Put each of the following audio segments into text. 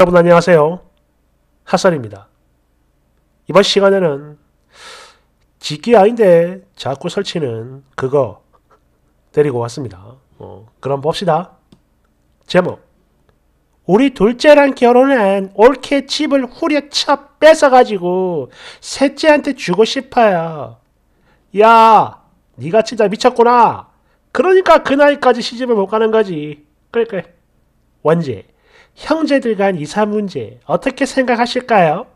여러분 안녕하세요. 핫설입니다. 이번 시간에는 직기 아닌데 자꾸 설치는 그거 데리고 왔습니다. 어, 그럼 봅시다. 제목 우리 둘째랑 결혼한 올케 집을 후려쳐 뺏어가지고 셋째한테 주고 싶어요. 야, 네가 진짜 미쳤구나. 그러니까 그 나이까지 시집을 못 가는 거지. 그래 그래. 원지 형제들 간 이사 문제 어떻게 생각하실까요?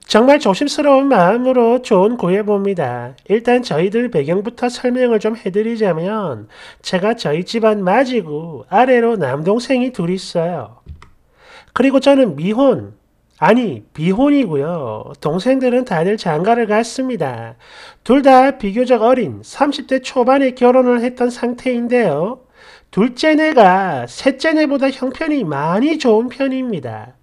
정말 조심스러운 마음으로 좋은 고해봅니다. 일단 저희들 배경부터 설명을 좀 해드리자면 제가 저희 집안 마지고 아래로 남동생이 둘 있어요. 그리고 저는 미혼, 아니 비혼이고요. 동생들은 다들 장가를 갔습니다. 둘 다 비교적 어린 30대 초반에 결혼을 했던 상태인데요. 둘째 내가 셋째 내보다 형편이 많이 좋은 편입니다.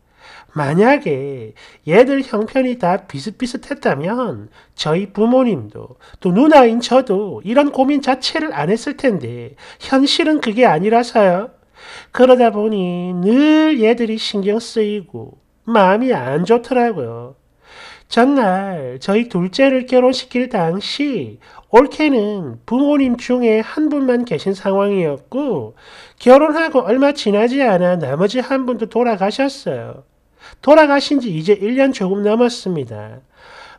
만약에 얘들 형편이 다 비슷비슷했다면 저희 부모님도 또 누나인 저도 이런 고민 자체를 안 했을 텐데 현실은 그게 아니라서요. 그러다 보니 늘 얘들이 신경 쓰이고 마음이 안 좋더라고요. 전날 저희 둘째를 결혼시킬 당시 올케는 부모님 중에 한 분만 계신 상황이었고 결혼하고 얼마 지나지 않아 나머지 한 분도 돌아가셨어요. 돌아가신 지 이제 1년 조금 넘었습니다.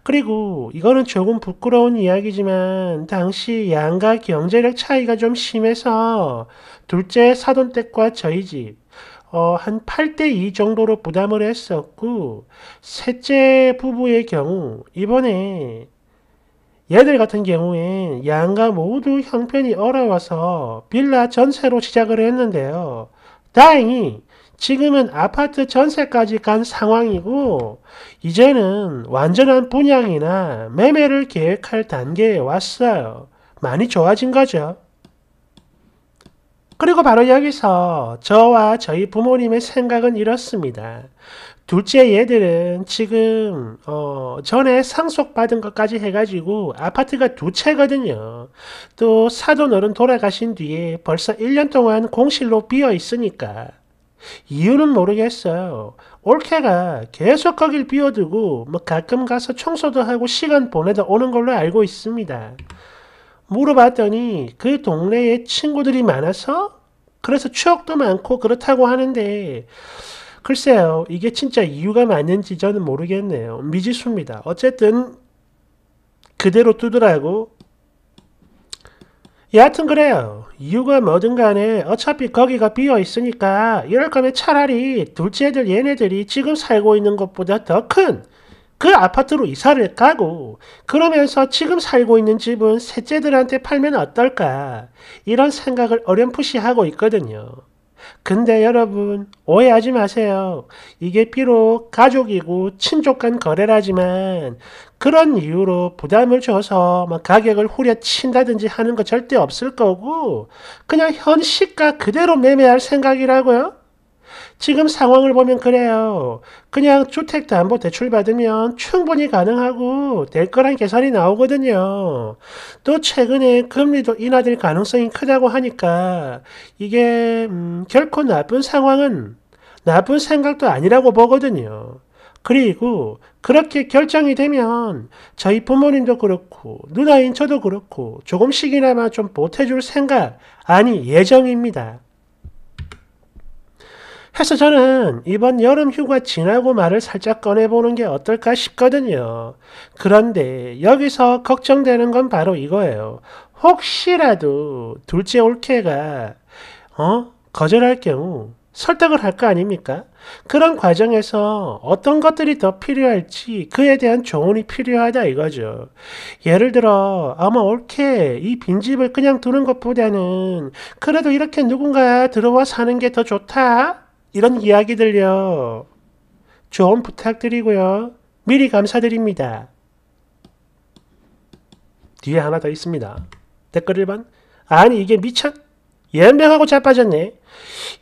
그리고 이거는 조금 부끄러운 이야기지만 당시 양가 경제력 차이가 좀 심해서 둘째 사돈댁과 저희 집 어, 한 8대 2 정도로 부담을 했었고 셋째 부부의 경우 이번에 얘들 같은 경우엔 양가 모두 형편이 어려워서 빌라 전세로 시작을 했는데요. 다행히 지금은 아파트 전세까지 간 상황이고 이제는 완전한 분양이나 매매를 계획할 단계에 왔어요. 많이 좋아진 거죠. 그리고 바로 여기서 저와 저희 부모님의 생각은 이렇습니다. 둘째 얘들은 지금 어 전에 상속받은 것까지 해가지고 아파트가 두 채거든요. 또 사돈어른 돌아가신 뒤에 벌써 1년 동안 공실로 비어 있으니까 이유는 모르겠어요. 올케가 계속 거길 비워두고 뭐 가끔 가서 청소도 하고 시간 보내다 오는 걸로 알고 있습니다. 물어봤더니 그 동네에 친구들이 많아서 그래서 추억도 많고 그렇다고 하는데 글쎄요 이게 진짜 이유가 맞는지 저는 모르겠네요 미지수입니다 어쨌든 그대로 두더라고 여하튼 그래요 이유가 뭐든 간에 어차피 거기가 비어 있으니까 이럴 거면 차라리 둘째 들 얘네들이 지금 살고 있는 것보다 더큰 그 아파트로 이사를 가고 그러면서 지금 살고 있는 집은 셋째들한테 팔면 어떨까 이런 생각을 어렴풋이 하고 있거든요. 근데 여러분 오해하지 마세요. 이게 비록 가족이고 친족 간 거래라지만 그런 이유로 부담을 줘서 막 가격을 후려친다든지 하는 거 절대 없을 거고 그냥 현 시가 그대로 매매할 생각이라고요. 지금 상황을 보면 그래요. 그냥 주택담보대출 받으면 충분히 가능하고 될 거란 계산이 나오거든요. 또 최근에 금리도 인하될 가능성이 크다고 하니까 이게 음, 결코 나쁜 상황은 나쁜 생각도 아니라고 보거든요. 그리고 그렇게 결정이 되면 저희 부모님도 그렇고 누나인 저도 그렇고 조금씩이나마 좀 보태줄 생각 아니 예정입니다. 해서 저는 이번 여름 휴가 지나고 말을 살짝 꺼내보는 게 어떨까 싶거든요. 그런데 여기서 걱정되는 건 바로 이거예요. 혹시라도 둘째 올케가 어? 거절할 경우 설득을 할 거 아닙니까? 그런 과정에서 어떤 것들이 더 필요할지 그에 대한 조언이 필요하다 이거죠. 예를 들어 아마 올케 이 빈집을 그냥 두는 것보다는 그래도 이렇게 누군가 들어와 사는 게 더 좋다 이런 이야기들요. 좀 부탁드리고요. 미리 감사드립니다. 뒤에 하나 더 있습니다. 댓글 1번 아니 이게 미쳤 연병하고 자빠졌네.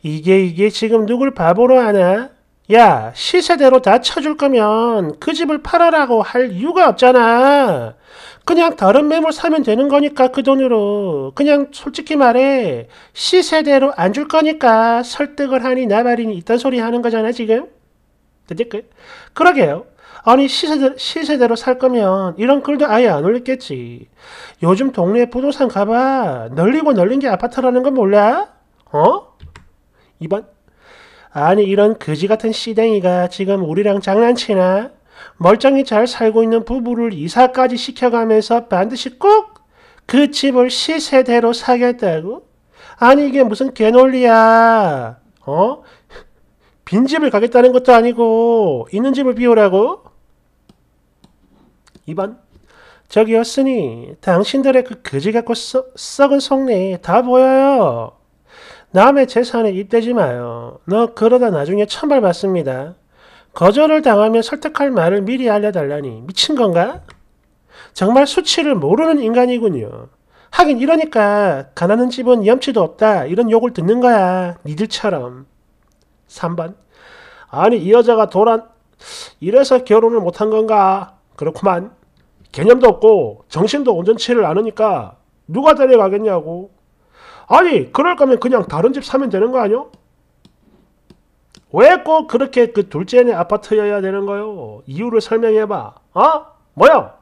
이게 이게 지금 누굴 바보로 하나? 야 시세대로 다 쳐줄 거면 그 집을 팔아라고 할 이유가 없잖아. 그냥 다른 매물 사면 되는 거니까 그 돈으로 그냥 솔직히 말해 시세대로 안 줄 거니까 설득을 하니 나발이니 이딴 소리 하는 거잖아 지금 근데 그, 그러게요 아니 시세대, 시세대로 살 거면 이런 글도 아예 안 올렸겠지 요즘 동네 부동산 가봐 널리고 널린 게 아파트라는 건 몰라? 어? 이번 아니 이런 거지 같은 시댕이가 지금 우리랑 장난치나? 멀쩡히 잘 살고 있는 부부를 이사까지 시켜가면서 반드시 꼭 그 집을 시세대로 사겠다고? 아니 이게 무슨 개논리야. 어? 빈집을 가겠다는 것도 아니고 있는 집을 비우라고? 2번 저기였으니 당신들의 그 거지 같고 썩, 은 속내 다 보여요. 남의 재산에 입대지 마요. 너 그러다 나중에 천벌 받습니다. 거절을 당하면 설득할 말을 미리 알려달라니 미친 건가? 정말 수치를 모르는 인간이군요. 하긴 이러니까 가난한 집은 염치도 없다 이런 욕을 듣는 거야 니들처럼 3번 아니 이 여자가 도란 이래서 결혼을 못한 건가 그렇구만 개념도 없고 정신도 온전치를 않으니까 누가 데려가겠냐고 아니 그럴 거면 그냥 다른 집 사면 되는 거 아니요? 왜꼭 그렇게 그 둘째네 아파트여야 되는 거요? 이유를 설명해봐. 어? 뭐야?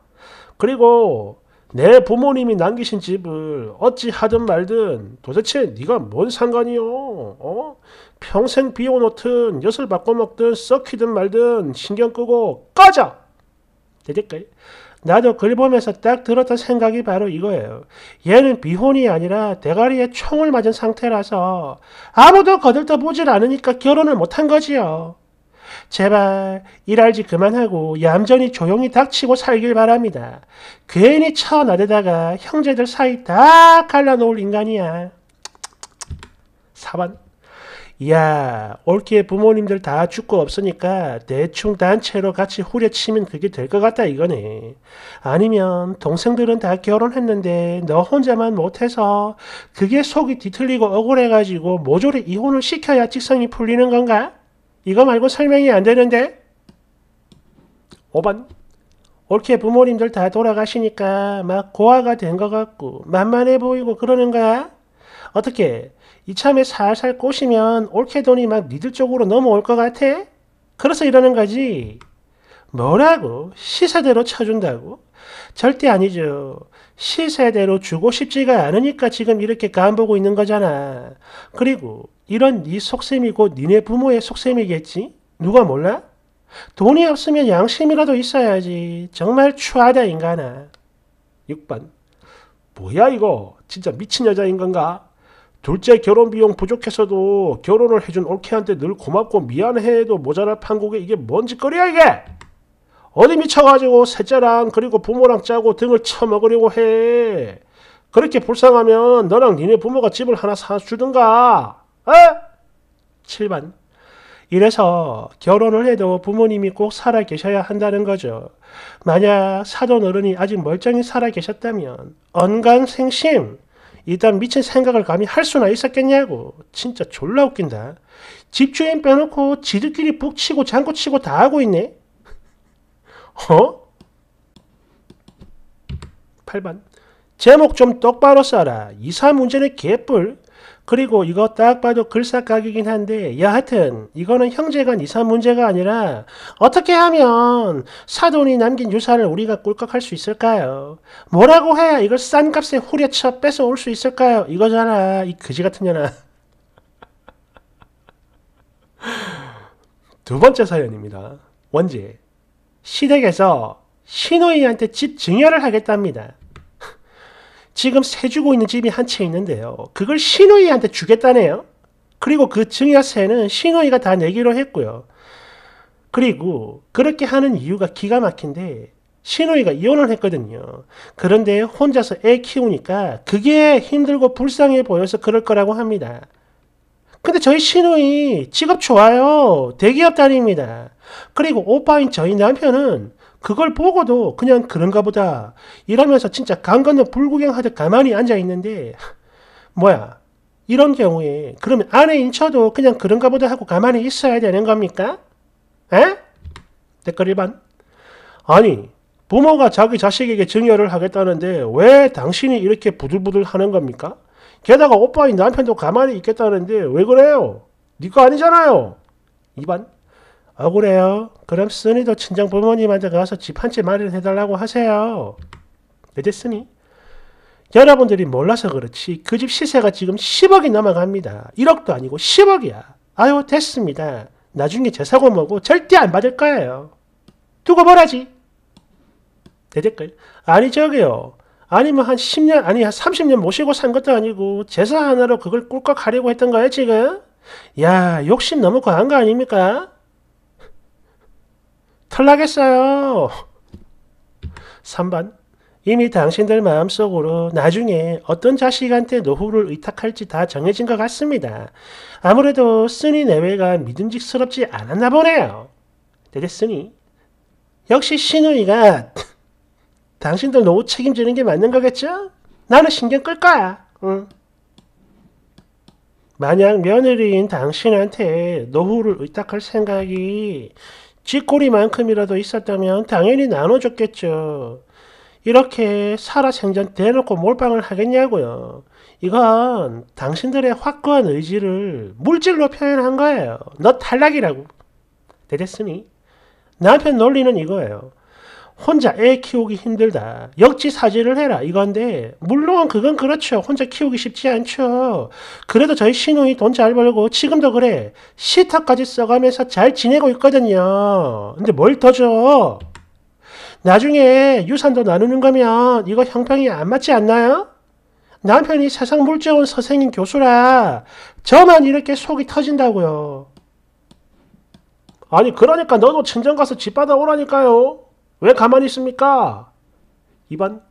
그리고 내 부모님이 남기신 집을 어찌 하든 말든 도대체 네가 뭔 상관이요? 어? 평생 비워놓든 엿을 바꿔먹든 썩히든 말든 신경 끄고 꺼져! 되겠까 나도 글 보면서 딱 들었던 생각이 바로 이거예요. 얘는 비혼이 아니라 대가리에 총을 맞은 상태라서 아무도 거들떠보질 않으니까 결혼을 못한 거지요. 제발 일할지 그만하고 얌전히 조용히 닥치고 살길 바랍니다. 괜히 쳐나대다가 형제들 사이 다 갈라놓을 인간이야. 사반 야 올케 부모님들 다 죽고 없으니까 대충 단체로 같이 후려치면 그게 될 것 같다 이거네. 아니면 동생들은 다 결혼했는데 너 혼자만 못해서 그게 속이 뒤틀리고 억울해가지고 모조리 이혼을 시켜야 직성이 풀리는 건가? 이거 말고 설명이 안 되는데? 5번 올케 부모님들 다 돌아가시니까 막 고아가 된 것 같고 만만해 보이고 그러는 거야? 어떻게 이참에 살살 꼬시면 올케 돈이 막 니들 쪽으로 넘어올 것 같아? 그래서 이러는 거지. 뭐라고? 시세대로 쳐준다고? 절대 아니죠. 시세대로 주고 싶지가 않으니까 지금 이렇게 간보고 있는 거잖아. 그리고 이런 네 속셈이고 니네 부모의 속셈이겠지? 누가 몰라? 돈이 없으면 양심이라도 있어야지. 정말 추하다 인간아. 6번 뭐야 이거 진짜 미친 여자인 건가? 둘째 결혼 비용 부족해서도 결혼을 해준 올케한테 늘 고맙고 미안해도 모자랄 판국에 이게 뭔 짓거리야 이게! 어디 미쳐가지고 셋째랑 그리고 부모랑 짜고 등을 쳐먹으려고 해. 그렇게 불쌍하면 너랑 니네 부모가 집을 하나 사주든가. 에? 어? 7반 이래서 결혼을 해도 부모님이 꼭 살아계셔야 한다는 거죠. 만약 사돈 어른이 아직 멀쩡히 살아계셨다면 언간생심 이딴 미친 생각을 감히 할 수나 있었겠냐고 진짜 졸라 웃긴다 집주인 빼놓고 지들끼리 북치고 장구치고 다 하고 있네 어? 8번 제목 좀 똑바로 써라. 이사 문제는 개뿔. 그리고 이거 딱 봐도 글사가이긴 한데 여하튼 이거는 형제간 이사 문제가 아니라 어떻게 하면 사돈이 남긴 유산을 우리가 꿀꺽할 수 있을까요? 뭐라고 해야 이걸 싼 값에 후려쳐 뺏어올 수 있을까요? 이거잖아 이 그지 같은 년아 두 번째 사연입니다 원지 시댁에서 시노이한테 집 증여를 하겠답니다 지금 세 주고 있는 집이 한 채 있는데요. 그걸 신이한테 주겠다네요. 그리고 그 증여세는 신이가다 내기로 했고요. 그리고 그렇게 하는 이유가 기가 막힌데 신우이가 이혼을 했거든요. 그런데 혼자서 애 키우니까 그게 힘들고 불쌍해 보여서 그럴 거라고 합니다. 근데 저희 신우이 직업 좋아요. 대기업 다닙니다. 그리고 오빠인 저희 남편은 그걸 보고도 그냥 그런가 보다 이러면서 진짜 강 건너 불구경하듯 가만히 앉아 있는데 뭐야 이런 경우에 그러면 아내인 쳐도 그냥 그런가 보다 하고 가만히 있어야 되는 겁니까? 에? 댓글 1번 아니 부모가 자기 자식에게 증여를 하겠다는데 왜 당신이 이렇게 부들부들 하는 겁니까? 게다가 오빠인 남편도 가만히 있겠다는데 왜 그래요? 니거 네 아니잖아요. 2번 억울해요. 아, 그럼 쓰니도 친정 부모님한테 가서 집 한 채 마련해 달라고 하세요. 어쨌으니 여러분들이 몰라서 그렇지 그 집 시세가 지금 10억이 넘어갑니다. 1억도 아니고 10억이야. 아유 됐습니다. 나중에 재사고 뭐고 절대 안 받을 거예요. 두고 보라지. 대댓글. 아니 저기요. 아니면 뭐 한 10년 아니 한 30년 모시고 산 것도 아니고 제사 하나로 그걸 꿀꺽 하려고 했던 거예요 지금? 야 욕심 너무 과한 거 아닙니까? 탈락했어요. 3번 이미 당신들 마음속으로 나중에 어떤 자식한테 노후를 의탁할지 다 정해진 것 같습니다. 아무래도 쓰니 내외가 믿음직스럽지 않았나 보네요. 대대 쓰니 역시 신우이가 당신들 노후 책임지는 게 맞는 거겠죠? 나는 신경 끌 거야. 응. 만약 며느리인 당신한테 노후를 의탁할 생각이 쥐꼬리만큼이라도 있었다면 당연히 나눠줬겠죠. 이렇게 살아생전 대놓고 몰빵을 하겠냐고요. 이건 당신들의 확고한 의지를 물질로 표현한 거예요. 너 탈락이라고. 되겠으니? 남편 논리는 이거예요. 혼자 애 키우기 힘들다. 역지사지를 해라. 이건데, 물론 그건 그렇죠. 혼자 키우기 쉽지 않죠. 그래도 저희 신우이 돈 잘 벌고 지금도 그래. 시타까지 써가면서 잘 지내고 있거든요. 근데 뭘 더 줘? 나중에 유산도 나누는 거면 이거 형평이 안 맞지 않나요? 남편이 세상 물져온 선생님 교수라 저만 이렇게 속이 터진다고요. 아니 그러니까 너도 친정 가서 집 받아오라니까요. 왜 가만히 있습니까? 2번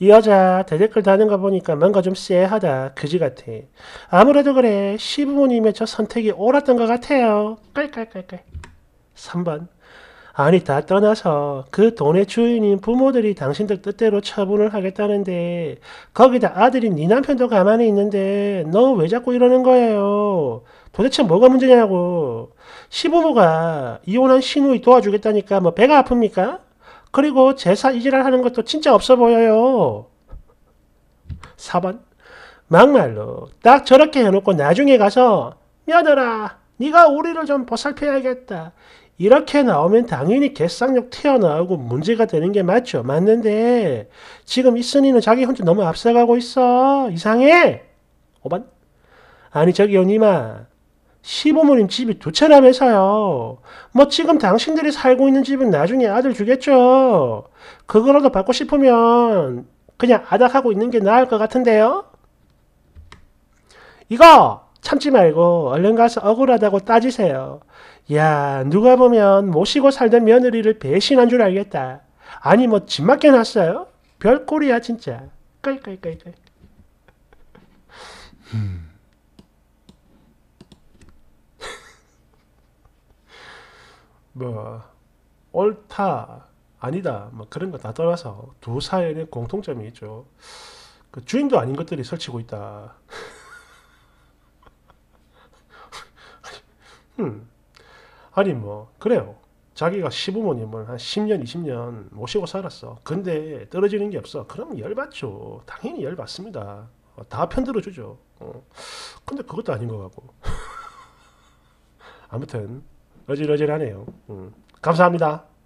이 여자 대댓글 다는 거 보니까 뭔가 좀 쎄하다. 그지 같아. 아무래도 그래. 시부모님의 저 선택이 옳았던 것 같아요. 깔깔깔깔. 3번. 아니 다 떠나서 그 돈의 주인인 부모들이 당신들 뜻대로 처분을 하겠다는데 거기다 아들인 네 남편도 가만히 있는데 너 왜 자꾸 이러는 거예요? 도대체 뭐가 문제냐고. 시부모가 이혼한 신우이 도와주겠다니까 뭐 배가 아픕니까? 그리고 제사 이지랄 하는 것도 진짜 없어 보여요. 4번 막말로 딱 저렇게 해놓고 나중에 가서 며느라 네가 우리를 좀 보살펴야겠다. 이렇게 나오면 당연히 개쌍욕 튀어나오고 문제가 되는 게 맞죠. 맞는데 지금 이순이는 자기 혼자 너무 앞서가고 있어. 이상해. 5번 아니 저기 요님아 시부모님 집이 좋차라면서요. 뭐 지금 당신들이 살고 있는 집은 나중에 아들 주겠죠. 그거라도 받고 싶으면 그냥 아닥하고 있는 게 나을 것 같은데요. 이거 참지 말고 얼른 가서 억울하다고 따지세요. 야 누가 보면 모시고 살던 며느리를 배신한 줄 알겠다. 아니 뭐집 맡겨놨어요? 별꼴이야 진짜. 깔깔깔깔. 뭐 옳다 아니다 뭐 그런 거 다 떠나서 두 사연의 공통점이 있죠. 그 주인도 아닌 것들이 설치고 있다. 음. 아니 뭐 그래요. 자기가 시부모님을 한 10년 20년 모시고 살았어. 근데 떨어지는 게 없어. 그럼 열받죠. 당연히 열받습니다. 어, 다 편들어 주죠. 어. 근데 그것도 아닌 것 같고. 아무튼 어질어질하네요. 음. 감사합니다.